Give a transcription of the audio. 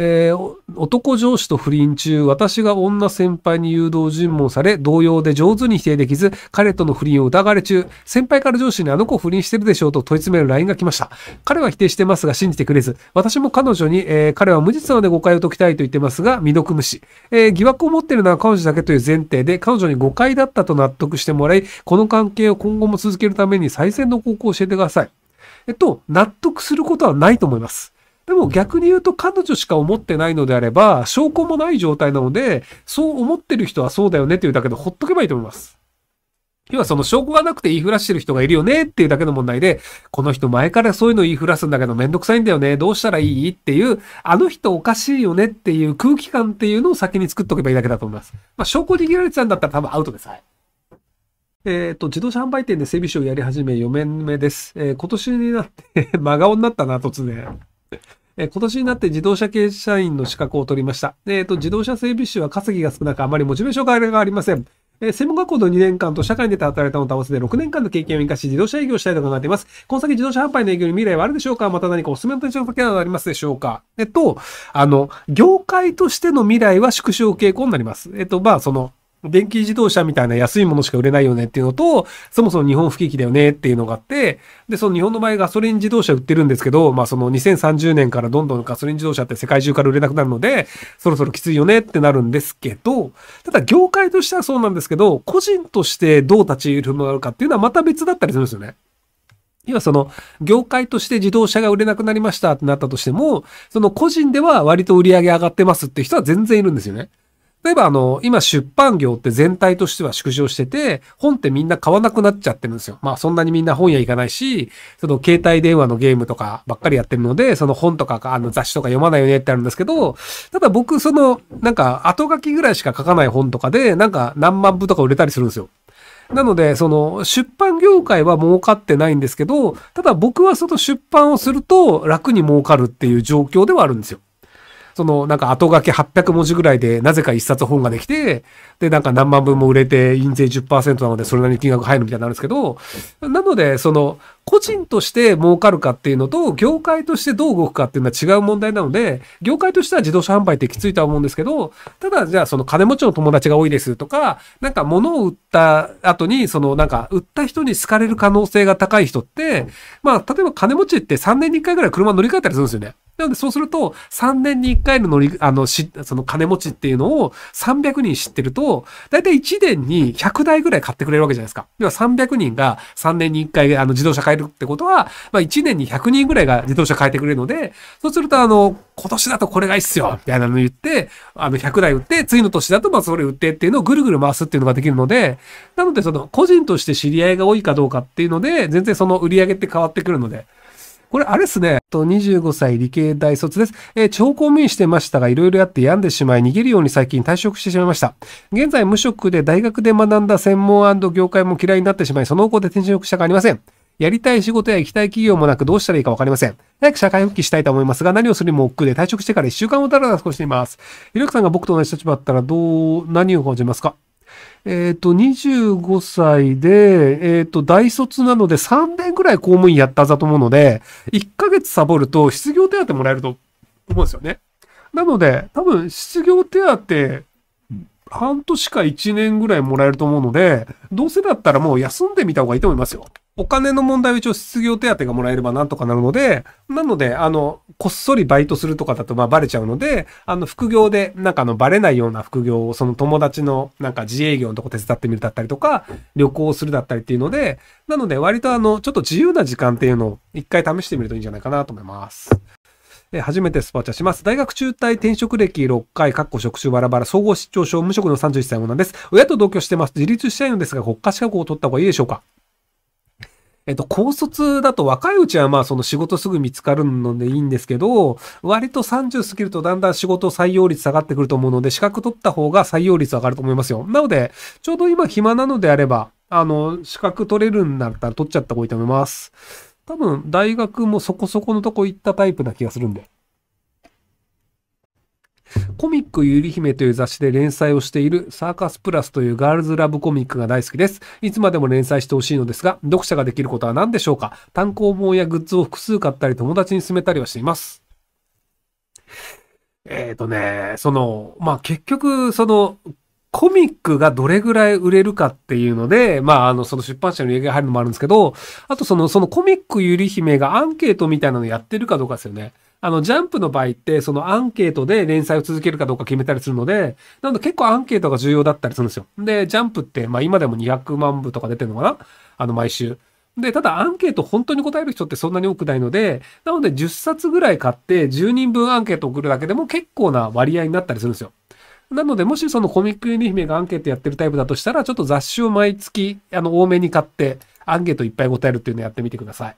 えー、男上司と不倫中、私が女先輩に誘導尋問され、同様で上手に否定できず、彼との不倫を疑われ中、先輩から上司にあの子不倫してるでしょうと問い詰める LINE が来ました。彼は否定してますが信じてくれず、私も彼女に、えー、彼は無実なので誤解を解きたいと言ってますが、未読無視。えー、疑惑を持ってるのは彼女だけという前提で、彼女に誤解だったと納得してもらい、この関係を今後も続けるために最善の方向を教えてください。えっと、納得することはないと思います。でも逆に言うと彼女しか思ってないのであれば、証拠もない状態なので、そう思ってる人はそうだよねっていうだけでほっとけばいいと思います。要はその証拠がなくて言いふらしてる人がいるよねっていうだけの問題で、この人前からそういうの言いふらすんだけどめんどくさいんだよね、どうしたらいいっていう、あの人おかしいよねっていう空気感っていうのを先に作っとけばいいだけだと思います。まあ証拠握られちゃうんだったら多分アウトです。はい。えっ、ー、と、自動車販売店で整備士をやり始め4年目です。えー、今年になって 真顔になったな、突然。え今年になって自動車系社員の資格を取りました。えっ、ー、と、自動車整備士は稼ぎが少なく、あまりモチベーションがありません。えー、専門学校の2年間と社会に出て働いたのと合わせて6年間の経験を生かし自動車営業したいと考えています。この先自動車販売の営業に未来はあるでしょうかまた何かおすすめの対象のなどありますでしょうかえっと、あの、業界としての未来は縮小傾向になります。えっと、まあ、その、電気自動車みたいな安いものしか売れないよねっていうのと、そもそも日本不景気だよねっていうのがあって、で、その日本の場合ガソリン自動車売ってるんですけど、まあその2030年からどんどんガソリン自動車って世界中から売れなくなるので、そろそろきついよねってなるんですけど、ただ業界としてはそうなんですけど、個人としてどう立ち入るのかっていうのはまた別だったりするんですよね。要はその業界として自動車が売れなくなりましたってなったとしても、その個人では割と売り上げ上がってますって人は全然いるんですよね。例えばあの、今出版業って全体としては縮小してて、本ってみんな買わなくなっちゃってるんですよ。まあそんなにみんな本屋行かないし、その携帯電話のゲームとかばっかりやってるので、その本とかあの雑誌とか読まないよねってあるんですけど、ただ僕その、なんか後書きぐらいしか書かない本とかで、なんか何万部とか売れたりするんですよ。なので、その出版業界は儲かってないんですけど、ただ僕はその出版をすると楽に儲かるっていう状況ではあるんですよ。そのなんか後書き800文字ぐらいでなぜか一冊本ができて、でなんか何万分も売れて印税10%なのでそれなりに金額入るみたいになるんですけど、なのでその個人として儲かるかっていうのと業界としてどう動くかっていうのは違う問題なので、業界としては自動車販売ってきついとは思うんですけど、ただじゃあその金持ちの友達が多いですとか、なんか物を売った後にそのなんか売った人に好かれる可能性が高い人って、まあ例えば金持ちって3年に1回ぐらい車乗り換えたりするんですよね。なのでそうすると、3年に1回の乗り、あの、し、その金持ちっていうのを300人知ってると、だいたい1年に100台ぐらい買ってくれるわけじゃないですか。では300人が3年に1回あの自動車買えるってことは、まあ1年に100人ぐらいが自動車買えてくれるので、そうするとあの、今年だとこれがいいっすよみたいなの言って、あの100台売って、次の年だとまあそれ売ってっていうのをぐるぐる回すっていうのができるので、なのでその個人として知り合いが多いかどうかっていうので、全然その売り上げって変わってくるので、これあれですね。と25歳理系大卒です。えー、公務員してましたが、いろいろやって病んでしまい、逃げるように最近退職してしまいました。現在無職で大学で学んだ専門業界も嫌いになってしまい、その後で転職したがありません。やりたい仕事や行きたい企業もなくどうしたらいいかわかりません。早く社会復帰したいと思いますが、何をするにも億劫で退職してから1週間もたらだら少しています。ひろきさんが僕と同じ立場だったらどう、何を感じますかえっ、と、25歳で、えっ、と、大卒なので3年ぐらい公務員やったざと思うので、1ヶ月サボると失業手当もらえると思うんですよね。なので、多分、失業手当、半年か1年ぐらいもらえると思うので、どうせだったらもう休んでみた方がいいと思いますよ。お金の問題は一応失業手当がもらえればなんとかなるので、なので、あの、こっそりバイトするとかだとまあバレちゃうので、あの副業でなんかあのバレないような副業をその友達のなんか自営業のとこ手伝ってみるだったりとか、旅行するだったりっていうので、なので割とあのちょっと自由な時間っていうのを一回試してみるといいんじゃないかなと思います。え初めてスパチャします。大学中退転職歴6回、かっ職種バラバラ、総合失調症、無職の31歳女です。親と同居してます。自立したいのですが、国家資格を取った方がいいでしょうかえっと、高卒だと若いうちはまあその仕事すぐ見つかるのでいいんですけど、割と30過ぎるとだんだん仕事採用率下がってくると思うので、資格取った方が採用率上がると思いますよ。なので、ちょうど今暇なのであれば、あの、資格取れるんだったら取っちゃった方がいいと思います。多分、大学もそこそこのとこ行ったタイプな気がするんで。コミックゆり姫という雑誌で連載をしているサーカスプラスというガールズラブコミックが大好きです。いつまでも連載してほしいのですが、読者ができることは何でしょうか単行本やグッズを複数買ったり友達に勧めたりはしています。えっ、ー、とね、その、まあ、結局、その、コミックがどれぐらい売れるかっていうので、まあ、あの、その出版社の上げが入るのもあるんですけど、あとその、そのコミックゆり姫がアンケートみたいなのやってるかどうかですよね。あの、ジャンプの場合って、そのアンケートで連載を続けるかどうか決めたりするので、なので結構アンケートが重要だったりするんですよ。で、ジャンプって、まあ今でも200万部とか出てるのかなあの、毎週。で、ただアンケート本当に答える人ってそんなに多くないので、なので10冊ぐらい買って10人分アンケート送るだけでも結構な割合になったりするんですよ。なので、もしそのコミックユニ姫がアンケートやってるタイプだとしたら、ちょっと雑誌を毎月、あの、多めに買って、アンケートいっぱい答えるっていうのをやってみてください。